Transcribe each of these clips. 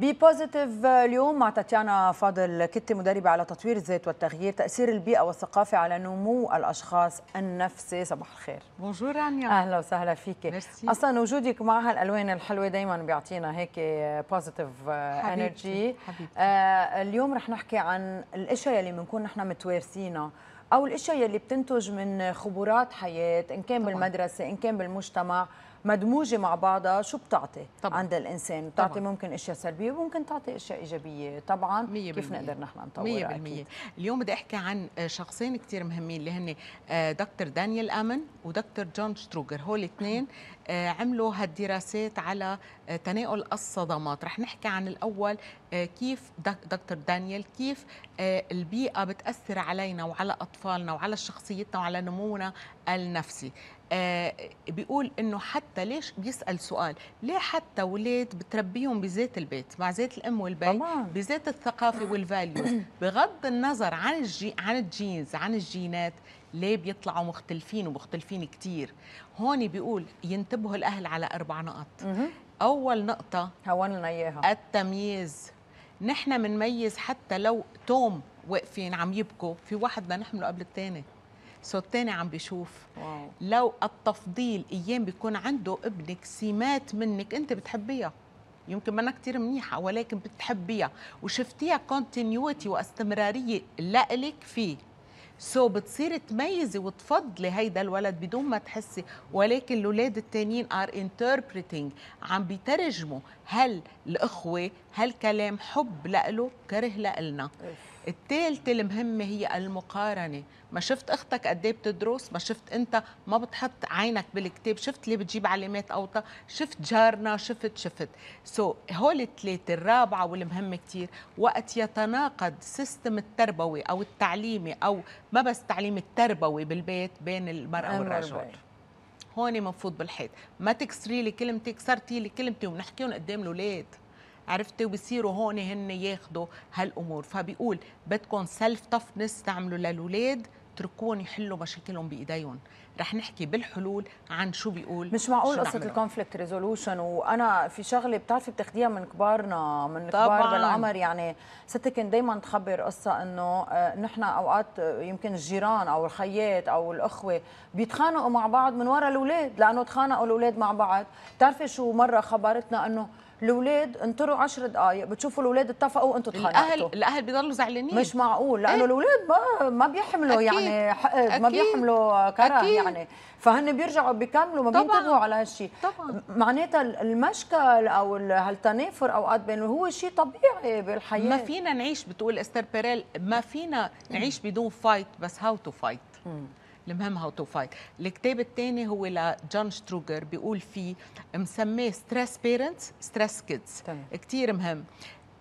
ببوزيتيف اليوم مع تاتيانا فاضل كتي مدربة على تطوير الذات والتغيير تأثير البيئة والثقافة على نمو الأشخاص النفسي صباح الخير بونجور رانيا أهلا وسهلا فيك مرسي. أصلا وجودك مع هالألوان الحلوة دايما بيعطينا هيك آه، بوزيتيف انرجي آه اليوم رح نحكي عن الأشياء اللي بنكون نحن متوارثينها أو الأشياء اللي بتنتج من خبرات حياة إن كان طبعا. بالمدرسة إن كان بالمجتمع مدموجه مع بعضها شو بتعطي طبعا. عند الانسان بتعطي طبعا. ممكن اشياء سلبيه وممكن تعطي اشياء ايجابيه طبعا مية كيف بالمية. نقدر نحن نطورها 100% أكيد. اليوم بدي احكي عن شخصين كثير مهمين اللي هن آه، دكتور دانيال امن ودكتور جون شتروجر هول الاثنين آه، عملوا هالدراسات على آه، تناول الصدمات رح نحكي عن الاول كيف دكتور دانيال كيف البيئه بتاثر علينا وعلى اطفالنا وعلى شخصيتنا وعلى نمونا النفسي آه، بيقول انه حتى ليش بيسال سؤال ليه حتى اولاد بتربيهم بزيت البيت مع زيت الام والبي بزيت الثقافه والفاليوز بغض النظر عن الجي عن الجينز عن الجينات ليه بيطلعوا مختلفين ومختلفين كتير هون بيقول ينتبهوا الاهل على اربع نقط اول نقطه هونا اياها التمييز نحن بنميز حتى لو توم واقفين عم يبكوا في واحد بدنا نحمله قبل الثاني سو الثاني عم بيشوف واو. لو التفضيل ايام بيكون عنده ابنك سمات منك انت بتحبيها يمكن منا كتير منيحه ولكن بتحبيها وشفتيها كونتينيوتي واستمراريه لإلك فيه سو so بتصير تميزي وتفضلي هيدا الولد بدون ما تحسي ولكن الاولاد التانيين ار انتربريتنج عم بيترجموا هل الاخوه هل كلام حب لإله كره لإلنا الثالثة المهمة هي المقارنة ما شفت أختك قد ايه بتدرس ما شفت أنت ما بتحط عينك بالكتاب شفت اللي بتجيب علامات أوطى شفت جارنا شفت شفت سو so, هول الثلاثة الرابعة والمهمة كتير وقت يتناقض سيستم التربوي أو التعليمي أو ما بس تعليم التربوي بالبيت بين المرأة والرجل هون منفوت بالحيط ما تكسري لي كلمتي كسرتي لي كلمتي وبنحكيهم قدام الاولاد عرفتي وبصيروا هون هن ياخذوا هالامور فبيقول بدكم سيلف تفنس تعملوا للاولاد اتركوهم يحلوا مشاكلهم بايديهم رح نحكي بالحلول عن شو بيقول مش معقول قصه الكونفليكت ريزولوشن وانا في شغله بتعرفي بتاخديها من كبارنا من طبعاً. كبار بالعمر يعني ستي كانت دائما تخبر قصه انه آه، نحن اوقات آه، يمكن الجيران او الخيات او الاخوه بيتخانقوا مع بعض من وراء الاولاد لانه تخانقوا الاولاد مع بعض بتعرفي شو مره خبرتنا انه الاولاد انطروا 10 دقائق بتشوفوا الاولاد اتفقوا وانتم تخانقوا الاهل الاهل بيضلوا زعلانين مش معقول لانه ايه؟ الاولاد ما بيحملوا أكيد. يعني حقد أكيد. ما بيحملوا يعني كره أكيد. يعني فهن بيرجعوا بيكملوا ما بينتبهوا على هالشيء معناتها المشكل او هالتنافر اوقات بينه هو شيء طبيعي بالحياه ما فينا نعيش بتقول استر بيريل ما فينا نعيش بدون فايت بس هاو تو فايت المهم هاو تو فايت الكتاب الثاني هو لجون شتروجر بيقول فيه مسميه ستريس بيرنتس ستريس كيدز كثير مهم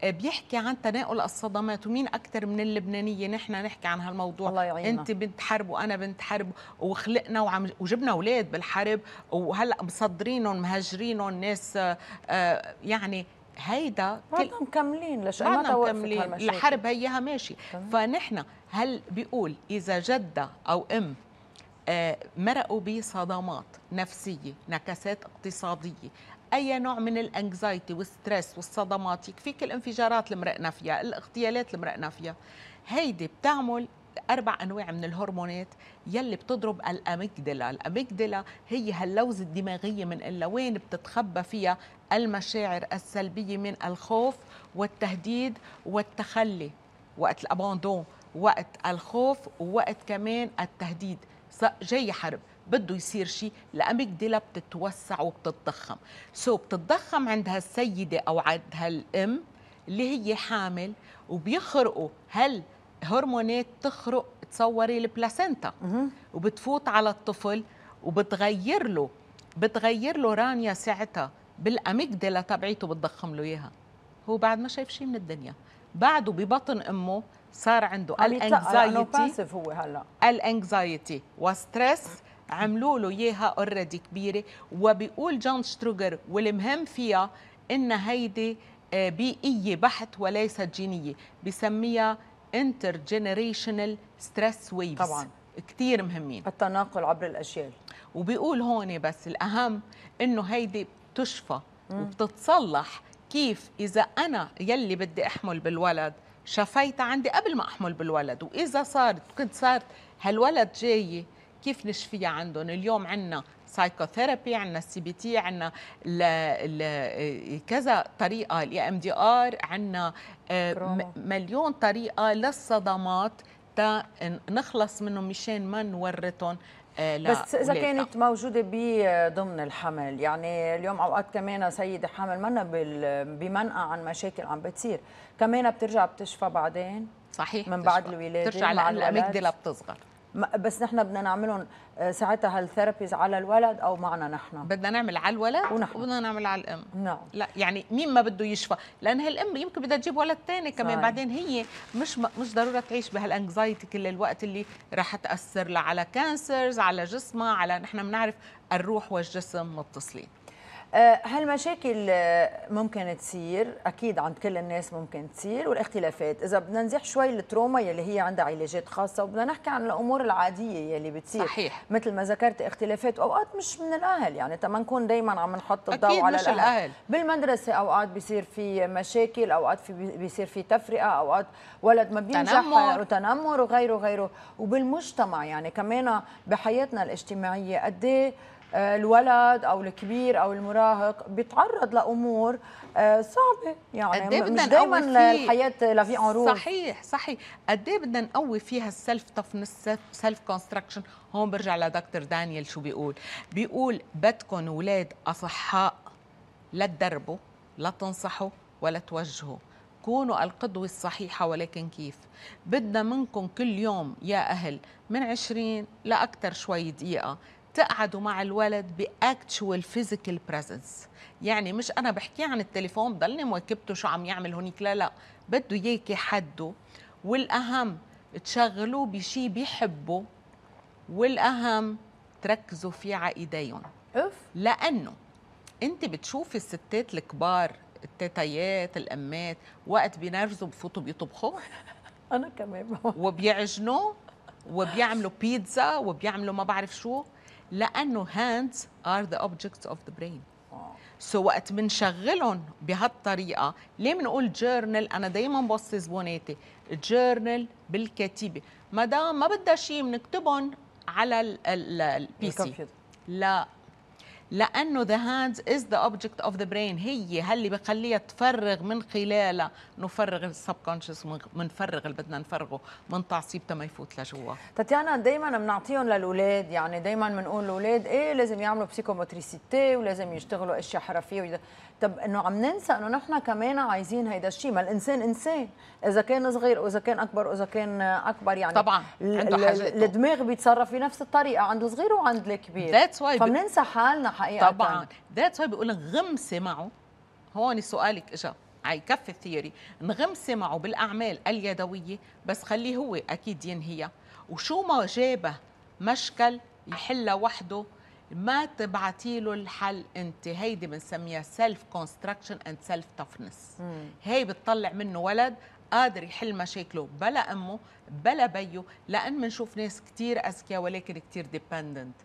آه، بيحكي عن تناقل الصدمات ومين اكثر من اللبنانيه نحن نحكي عن هالموضوع الله يعيننا. انت بنت حرب وانا بنت حرب وخلقنا وعم وجبنا اولاد بالحرب وهلا مصدرينهم مهجرينهم ناس آه، آه، يعني هيدا كل... مكملين لشان ما مكملين الحرب هيها ماشي فنحن هل بيقول اذا جده او ام آه، مرقوا بصدمات نفسية نكسات اقتصادية أي نوع من الأنكزايتي والستريس والصدمات يكفيك الانفجارات اللي مرقنا فيها الاغتيالات اللي مرقنا فيها هيدي بتعمل أربع أنواع من الهرمونات يلي بتضرب الأميجدلا الأميجدلا هي هاللوزة الدماغية من وين بتتخبى فيها المشاعر السلبية من الخوف والتهديد والتخلي وقت الأباندون وقت الخوف ووقت كمان التهديد جاي حرب بده يصير شيء لأميجدلا بتتوسع وبتتضخم سو so بتتضخم عند السيدة أو عند الأم اللي هي حامل وبيخرقوا هل هرمونات تخرق تصوري البلاسنتا وبتفوت على الطفل وبتغير له بتغير له رانيا ساعتها بالاميجدلا تبعيته بتضخم له اياها هو بعد ما شايف شيء من الدنيا بعده ببطن امه صار عنده الانكزايتي هو هلا الانكزايتي وستريس عملوا له اياها اوريدي كبيره وبيقول جون شتروجر والمهم فيها ان هيدي آه، بيئيه بحت وليست جينيه بسميها انتر جنريشنال ستريس ويفز طبعا كثير مهمين التناقل عبر الاجيال وبيقول هون بس الاهم انه هيدي بتشفى وبتتصلح كيف اذا انا يلي بدي احمل بالولد شفيت عندي قبل ما احمل بالولد واذا صارت كنت صارت هالولد جايه كيف نشفيها عندهم اليوم عندنا سايكوثيرابي عندنا السي بي تي عندنا كذا طريقه الاي ام دي ار عندنا آه، مليون طريقه للصدمات تا نخلص منهم مشان ما نورثهم آه، بس اذا كانت موجوده بضمن آه، الحمل يعني اليوم اوقات كمان سيده حامل منا بمنقى عن مشاكل عم بتصير كمان بترجع بتشفى بعدين صحيح من بعد الولاده بترجع لانه الاميجدلا بتصغر بس نحن بدنا نعملهم آه، ساعتها هالثيرابيز على الولد او معنا نحن بدنا نعمل على الولد ونحن. وبدنا نعمل على الام نعم لا يعني مين ما بده يشفى لان هالام يمكن بدها تجيب ولد ثاني كمان صحيح. بعدين هي مش مش ضروره تعيش بهالانكزايتي كل الوقت اللي راح تاثر لها على كانسرز على جسمها على نحن بنعرف الروح والجسم متصلين هالمشاكل أه، ممكن تصير اكيد عند كل الناس ممكن تصير والاختلافات اذا بدنا نزيح شوي التروما يلي هي عندها علاجات خاصه وبدنا نحكي عن الامور العاديه يلي بتصير صحيح مثل ما ذكرت اختلافات واوقات مش من الاهل يعني تما نكون دائما عم نحط الضوء على مش الاهل, الأهل. بالمدرسه اوقات بيصير في مشاكل اوقات في بيصير في تفرقه اوقات ولد ما بينجح تنمر وتنمر وغيره وغيره وبالمجتمع يعني كمان بحياتنا الاجتماعيه قد ايه آه، الولد او الكبير او المراهق بيتعرض لامور آه، صعبه يعني إيه مش دائما الحياه لا في عروض صحيح صحيح قد إيه بدنا نقوي فيها السلف تفنس سلف كونستراكشن هون برجع لدكتور دانيال شو بيقول بيقول بدكم اولاد اصحاء لا تدربوا لا تنصحوا ولا توجهوا كونوا القدوة الصحيحة ولكن كيف بدنا منكم كل يوم يا أهل من 20 لأكثر شوي دقيقة تقعدوا مع الولد باكتشوال فيزيكال بريزنس يعني مش انا بحكي عن التليفون ضلني مواكبته شو عم يعمل هونيك لا لا بده اياكي حده والاهم تشغلوه بشيء بيحبه والاهم تركزوا فيه على ايديهم اوف لانه انت بتشوفي الستات الكبار التيتايات الامات وقت بينرزوا بفوتوا بيطبخوا انا كمان وبيعجنوا وبيعملوا بيتزا وبيعملوا ما بعرف شو لانه هاندز ار ذا اوبجكتس اوف ذا برين سو وقت بنشغلهم بهالطريقه ليه بنقول جورنال انا دايما بوصي زبوناتي جورنال بالكتيبه ما دام ما بدها شيء بنكتبهم على البي سي لا لانه ذا هاندز از ذا اوبجكت اوف ذا برين هي هاللي بخليها تفرغ من خلالها نفرغ السبكونشس ونفرغ اللي بدنا نفرغه من تعصيب ما يفوت لجوا تاتيانا دائما بنعطيهم للاولاد يعني دائما بنقول للاولاد ايه لازم يعملوا بسيكوموتريسيتي ولازم يشتغلوا اشياء حرفيه طب انه عم ننسى انه نحن كمان عايزين هيدا الشيء ما الانسان انسان اذا كان صغير واذا كان اكبر واذا كان اكبر يعني طبعا عنده الدماغ بيتصرف بنفس الطريقه عند الصغير وعند الكبير ذاتس واي فبننسى حالنا حقيقه طبعا ذاتس واي بيقول انغمسي معه هون سؤالك اجا هيكفي الثيوري انغمسي معه بالاعمال اليدويه بس خليه هو اكيد ينهيها وشو ما جابه مشكل يحلها وحده ما تبعتي له الحل انت هيدي بنسميها سيلف كونستراكشن اند سيلف تفنس هي بتطلع منه ولد قادر يحل مشاكله بلا امه بلا بيه لان بنشوف ناس كثير اذكياء ولكن كثير ديبندنت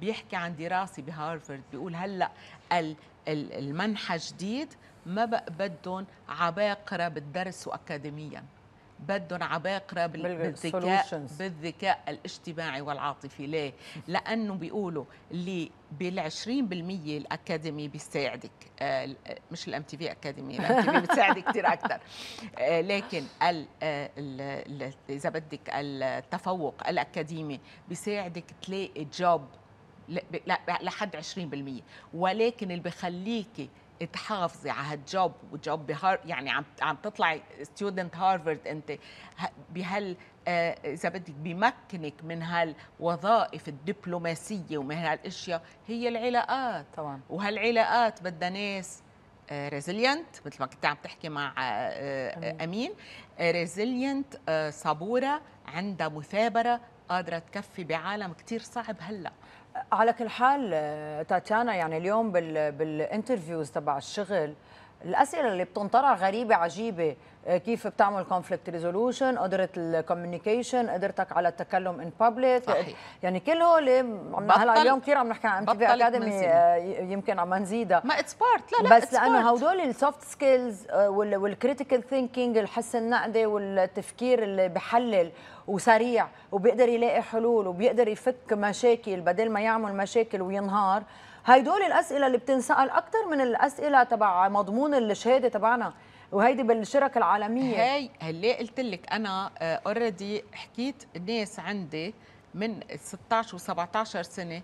بيحكي عن دراسه بهارفرد بيقول هلا المنحى جديد ما بقى بدهم عباقره بالدرس واكاديميا بدهم عباقرة بالذكاء بالذكاء الاجتماعي والعاطفي ليه؟ لأنه بيقولوا اللي بال 20% الأكاديمي بيساعدك آه، آه، مش الام تي في أكاديمي الام تي في بتساعدك كثير أكثر آه، لكن الـ الـ إذا بدك التفوق الأكاديمي بيساعدك تلاقي جوب لحد 20% ولكن اللي بخليكي تحافظي على هالجوب وجوب بهار يعني عم عم تطلعي ستودنت هارفرد انت بهال آه، اذا بدك بيمكنك من هالوظائف الدبلوماسيه ومن هالاشياء هي العلاقات طبعا وهالعلاقات بدها ناس ريزيلينت آه، مثل ما كنت عم تحكي مع آه، امين ريزيلينت صبوره عندها مثابره قادره تكفي بعالم كثير صعب هلا على كل حال آه، تاتيانا يعني اليوم بال بالانترفيوز تبع الشغل الاسئله اللي بتنطرح غريبه عجيبه آه، كيف بتعمل كونفليكت ريزولوشن قدره الكوميونيكيشن قدرتك على التكلم ان بابليك يعني كل هول هلا اليوم كثير عم نحكي عن تي اكاديمي آه، يمكن عم نزيدها ما اتس بارت لا لا بس لانه هدول السوفت سكيلز والكريتيكال ثينكينج الحس النقدي والتفكير اللي بحلل وسريع وبيقدر يلاقي حلول وبيقدر يفك مشاكل بدل ما يعمل مشاكل وينهار هيدول الاسئله اللي بتنسال اكثر من الاسئله تبع مضمون الشهاده تبعنا وهيدي بالشرك العالميه هاي هلا قلت لك انا اوريدي آه، حكيت ناس عندي من 16 و17 سنه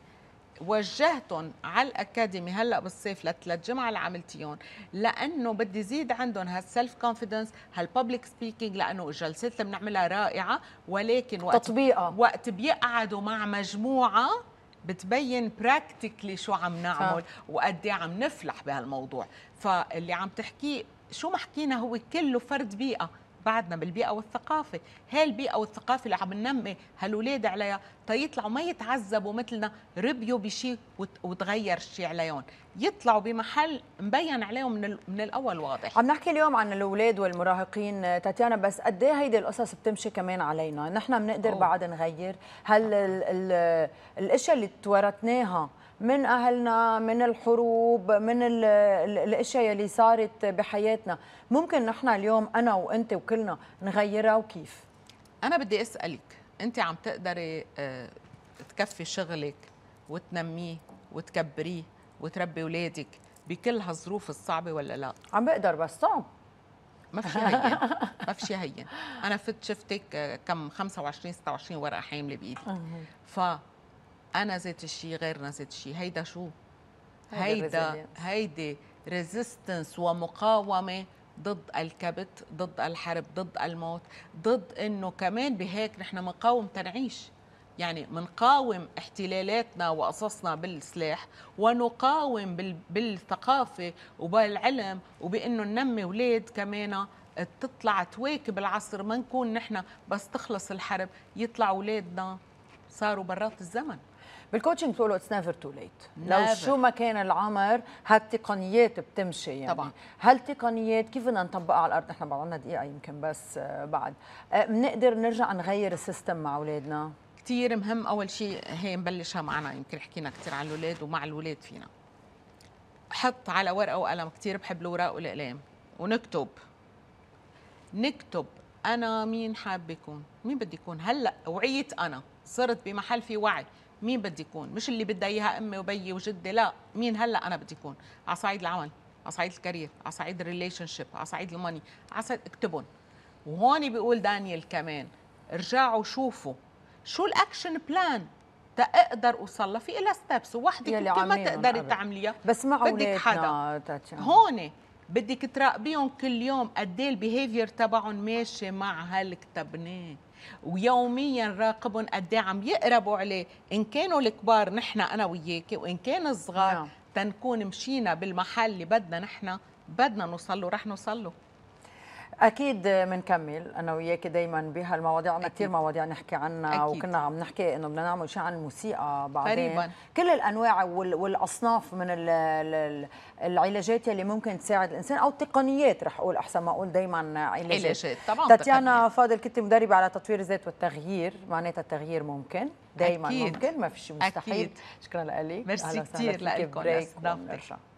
وجهتهم على الاكاديمي هلا بالصيف لثلاث جمعه اللي عملتيهم لانه بدي زيد عندهم هالسيلف كونفيدنس هالببليك سبيكينج لانه الجلسات اللي بنعملها رائعه ولكن وقت تطبيقها وقت بيقعدوا مع مجموعه بتبين براكتيكلي شو عم نعمل وقد إيه عم نفلح بهالموضوع فاللي عم تحكيه شو ما حكينا هو كله فرد بيئه بعدنا بالبيئه والثقافه هاي البيئه والثقافه اللي عم ننمي هالولاد عليها تيطلعوا ما يتعذبوا مثلنا ربيوا بشيء وتغير شيء عليهم يطلعوا بمحل مبين عليهم من, من الاول واضح عم نحكي اليوم عن الاولاد والمراهقين تاتيانا بس قد ايه هيدي القصص بتمشي كمان علينا نحن بنقدر بعد نغير هل الاشياء اللي تورثناها من اهلنا من الحروب من الاشياء اللي صارت بحياتنا ممكن نحن اليوم انا وانت وكلنا نغيرها وكيف انا بدي اسالك انت عم تقدري آه، تكفي شغلك وتنميه وتكبريه وتربي اولادك بكل هالظروف الصعبه ولا لا عم بقدر بس صعب ما في هين ما في هين انا فت شفتك آه، كم 25 26 ورقه حامله بايدي ف انا ذات الشيء غيرنا ذات الشيء هيدا شو هيدا هيدي ريزيستنس ومقاومه ضد الكبت ضد الحرب ضد الموت ضد انه كمان بهيك نحن بنقاوم تنعيش يعني منقاوم احتلالاتنا وقصصنا بالسلاح ونقاوم بالثقافة وبالعلم وبأنه ننمي أولاد كمان تطلع تواكب العصر ما نكون نحن بس تخلص الحرب يطلع أولادنا صاروا برات الزمن بالكوتشنج بتقولوا اتس نيفر تو ليت لو شو ما كان العمر هالتقنيات بتمشي يعني طبعا هالتقنيات كيف بدنا نطبقها على الارض نحن بعد عندنا دقيقه يمكن بس آه، بعد آه، بنقدر نرجع نغير السيستم مع اولادنا كثير مهم اول شيء هي نبلشها معنا يمكن حكينا كثير عن الاولاد ومع الاولاد فينا حط على ورقه وقلم كثير بحب الاوراق والاقلام ونكتب نكتب انا مين حابه اكون مين بدي اكون هلا وعيت انا صرت بمحل في وعي مين بدي يكون مش اللي بدها اياها امي وبيي وجدي لا مين هلا انا بدي يكون على صعيد العمل على صعيد الكارير على صعيد الريليشن شيب على صعيد الماني على صعيد اكتبهم وهون بيقول دانيال كمان ارجعوا شوفوا شو الاكشن بلان تقدر اوصل لها في لها ستبس وحدك كل ما تقدري تعمليها بس مع بدك حدا هون بدك تراقبيهم كل يوم قد ايه البيهيفير تبعهم ماشي مع هالكتبناه ويوميا راقبهم قد عم يقربوا عليه ان كانوا الكبار نحن انا وياكي وان كان الصغار نعم. تنكون مشينا بالمحل اللي بدنا نحن بدنا نوصل له رح نوصل له اكيد بنكمل انا وياك دائما بهالمواضيع عندنا كثير مواضيع نحكي عنها أكيد. وكنا عم نحكي انه بدنا نعمل شيء عن الموسيقى بعدين قريبا كل الانواع والاصناف من العلاجات يلي ممكن تساعد الانسان او التقنيات رح اقول احسن ما اقول دائما علاجات علاجات طبعا تاتيانا فاضل كنت مدربه على تطوير الذات والتغيير معناتها التغيير ممكن دائما ممكن ما في شيء مستحيل أكيد. شكرا لك ميرسي كثير لكم